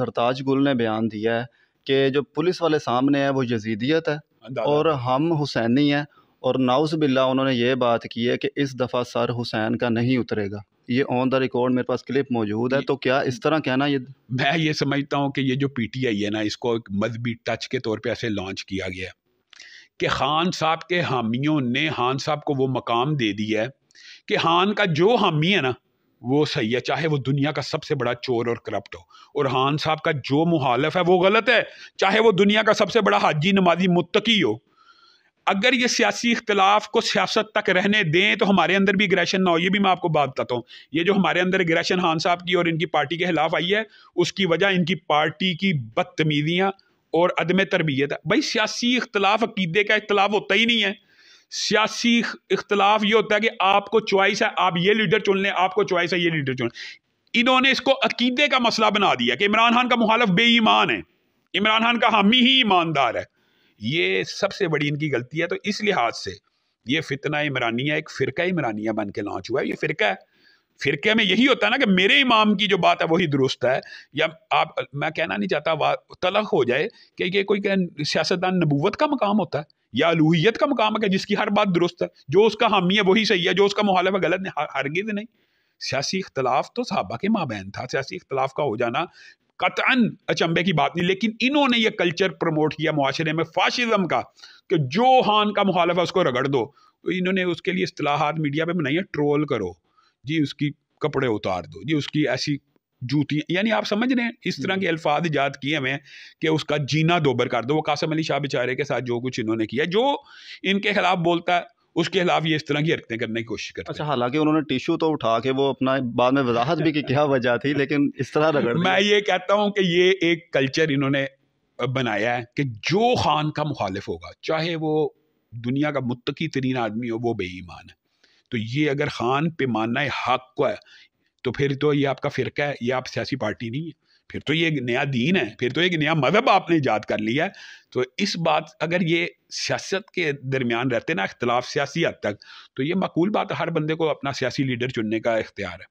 सरताज गुल ने बयान दिया है कि जो पुलिस वाले सामने है वो यजीदियत है हाँ, और हम हुसैनी हैं और नाउस बिल्ला उन्होंने ये बात की है कि इस दफ़ा सर हुसैन का नहीं उतरेगा ये ऑन द रिकॉर्ड मेरे पास क्लिप मौजूद है तो क्या इस तरह कहना ये मैं ये समझता हूँ कि ये जो पी टी आई है ना इसको एक मजहबी टच के तौर पर ऐसे लॉन्च किया गया है कि खान साहब के हामियों ने खान साहब को वो मकाम दे दिया है कि खान का जो हामी है ना वो सही है चाहे वो दुनिया का सबसे बड़ा चोर और करप्ट हो और हान साहब का जो मुहालफ है वो गलत है चाहे वो दुनिया का सबसे बड़ा हाजी नमाजी मुतकी हो अगर ये सियासी इख्तलाफ को सियासत तक रहने दें तो हमारे अंदर भी ग्रेशन ना हो ये भी मैं आपको बात बताता हूँ ये जो हमारे अंदर ग्रेशन हान साहब की और इनकी पार्टी के खिलाफ आई है उसकी वजह इनकी पार्टी की बदतमीजियाँ और अदम तरबियत है भाई सियासी इख्तलाफ अकीदे का इख्तलाफ होता ही नहीं है सियासी इख्तलाफ ये होता है कि आपको च्वाइस है आप ये लीडर चुन लें आपको च्वाइस है ये लीडर चुन इन्होंने इसको अकीदे का मसला बना दिया कि इमरान खान का मुहालफ बेईमान है इमरान खान का हामी ही ईमानदार है ये सबसे बड़ी इनकी गलती है तो इस लिहाज से ये फितना इमरानिया एक फ़िरका इमरानिया बन के लॉन्च हुआ है ये फ़िरका है फ़िरके में यही होता है ना कि मेरे इमाम की जो बात है वही दुरुस्त है या आप मैं कहना नहीं चाहता तलख हो जाए कि ये कोई सियासतदान नबूवत का मकाम होता है या अलूहियत का मुकाम है जिसकी हर बात दुरुस्त है जो उसका हामी है वही सही है जो उसका मुहालफ है गलत नहीं हरगिज नहीं सियासी इख्तलाफ तो साहबा के बहन था सियासी इख्तलाफ का हो जाना कतअन अचंबे की बात नहीं लेकिन इन्होंने ये कल्चर प्रमोट किया माशरे में फाशिज़म का कि जो हान का मुहालफ है उसको रगड़ दो तो इन्होंने उसके लिए असलाहत मीडिया पर बनाई है ट्रोल करो जी उसकी कपड़े उतार दो जी उसकी ऐसी जूतियाँ यानी आप समझ रहे हैं इस तरह के हम्म। अल्फाज याद किए हुए हैं कि उसका जीना दोबर कर दो वो कासम अली शाह बेचारे के साथ जो कुछ इन्होंने किया जो इनके खिलाफ बोलता है उसके खिलाफ ये इस तरह की हरकतें करने की कोशिश करते अच्छा हालांकि उन्होंने टिश्यू तो उठा के वो अपना बाद में वजाहत भी कि क्या वजह थी लेकिन इस तरह रगड़ मैं ये कहता हूँ कि ये एक कल्चर इन्होंने बनाया है कि जो खान का मुखालिफ होगा चाहे वो दुनिया का मुतकी तरीन आदमी हो वो बेईमान है तो ये अगर खान पैमाना हक को है तो फिर तो ये आपका फ़िरका है ये आप सियासी पार्टी नहीं है फिर तो ये एक नया दीन है फिर तो एक नया मज़हब आपने ईजाद कर लिया है तो इस बात अगर ये सियासत के दरमियान रहते ना अख्तिलाफ़ सियासी हद तक तो ये मकूल बात हर बंदे को अपना सियासी लीडर चुनने का इख्तियार है